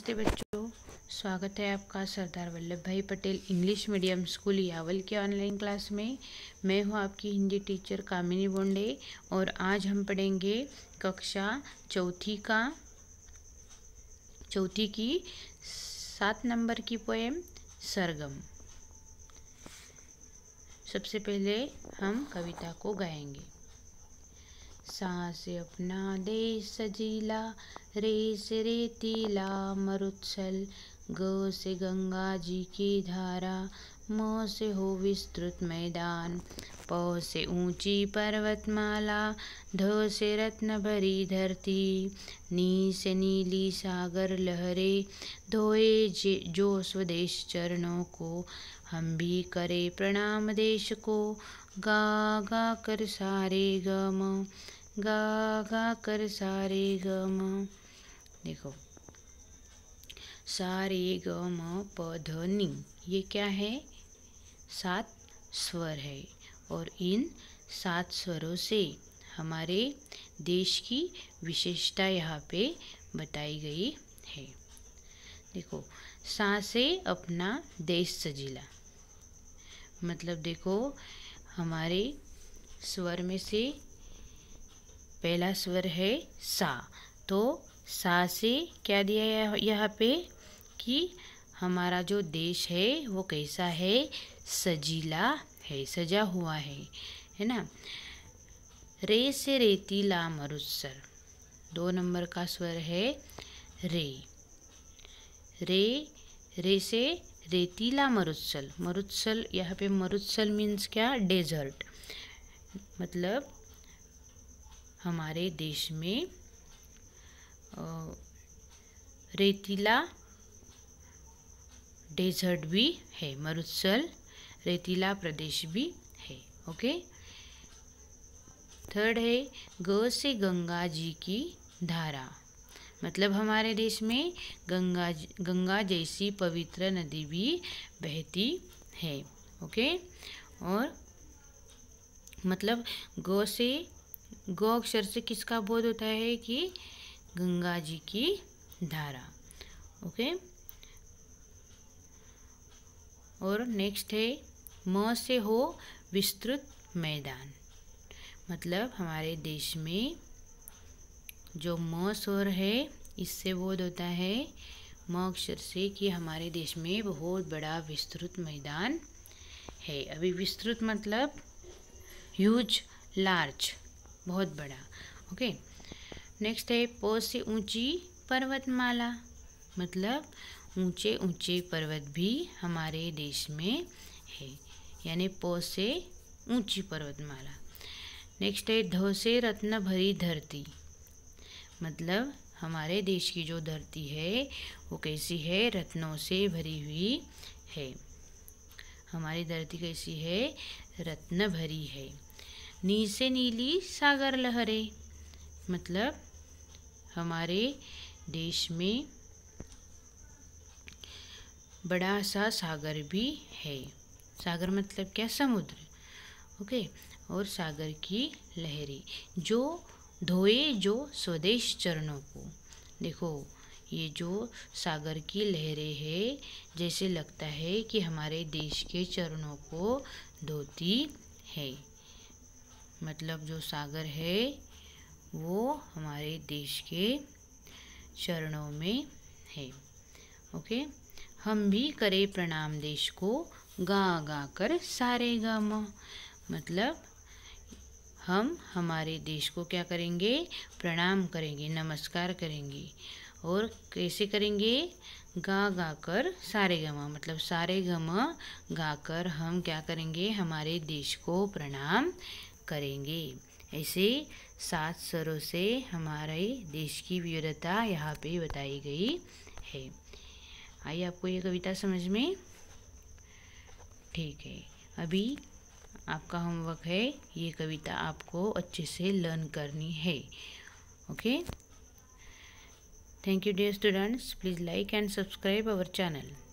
नमस्ते बच्चों स्वागत है आपका Sardar Vallabhbhai Patel English medium school Yawal के ऑनलाइन क्लास में मैं हूं आपकी हिंदी टीचर कामिनी बोंडे और आज हम पढ़ेंगे कक्षा चौथी का चौथी की सात नंबर की पोएम सरगम सबसे पहले हम कविता को गाएंगे सास अपना देश सजीला रेस रेतीला मरुत्सल गौ से गंगा जी की धारा मोह से हो विस्तृत मैदान पौ से ऊंची पर्वतमाला धो से रत्न भरी धरती नी से नीली सागर लहरे धोए जो स्वदेश चरणों को हम भी करे प्रणाम देश को गा गा कर सारे गम गा गा कर सारे ग म देखो सारे ग म प ध नि ये क्या है सात स्वर है और इन सात स्वरों से हमारे देश की विशेषता यहाँ पे बताई गई है देखो सा से अपना देश सजीला मतलब देखो हमारे स्वर में से पहला स्वर है सा तो सा से क्या दिया है यहाँ पे कि हमारा जो देश है वो कैसा है सजीला है सजा हुआ है है ना रे से रेतीला मरुस्सर दो नंबर का स्वर है रे रे रे से रेतीला मरुत्सल मरुत्सल यहाँ पे मरुत्सल मीन्स क्या डेजर्ट मतलब हमारे देश में रेतीला डेजर्ट भी है मरुस्थल रेतीला प्रदेश भी है ओके थर्ड है ग से गंगा जी की धारा मतलब हमारे देश में गंगा गंगा जैसी पवित्र नदी भी बहती है ओके और मतलब गौ से गौ अक्षर से किसका बोध होता है कि गंगा जी की धारा ओके और नेक्स्ट है म से हो विस्तृत मैदान मतलब हमारे देश में जो म स्वर है इससे बोध होता है म अक्षर से कि हमारे देश में बहुत बड़ा विस्तृत मैदान है अभी विस्तृत मतलब ह्यूज लार्ज बहुत बड़ा ओके नेक्स्ट है से ऊंची पर्वतमाला मतलब ऊंचे ऊंचे पर्वत भी हमारे देश में है यानी पौ से ऊंची पर्वतमाला नेक्स्ट है धो से रत्न भरी धरती मतलब हमारे देश की जो धरती है वो कैसी है रत्नों से भरी हुई है हमारी धरती कैसी है रत्न भरी है नी से नीली सागर लहरें मतलब हमारे देश में बड़ा सा सागर भी है सागर मतलब क्या समुद्र ओके और सागर की लहरें जो धोए जो स्वदेश चरणों को देखो ये जो सागर की लहरें है जैसे लगता है कि हमारे देश के चरणों को धोती है मतलब जो सागर है वो हमारे देश के चरणों में है ओके हम भी करें प्रणाम देश को गा गा कर सारे गा मतलब हम हमारे देश को क्या करेंगे प्रणाम करेंगे नमस्कार करेंगे और कैसे करेंगे गा गा कर सारे गमा मतलब सारे गमा गा कर हम क्या करेंगे हमारे देश को प्रणाम करेंगे ऐसे सात स्वरों से हमारे देश की विविधता यहाँ पे बताई गई है आइए आपको ये कविता समझ में ठीक है अभी आपका होमवर्क है ये कविता आपको अच्छे से लर्न करनी है okay thank you dear students please like and subscribe our channel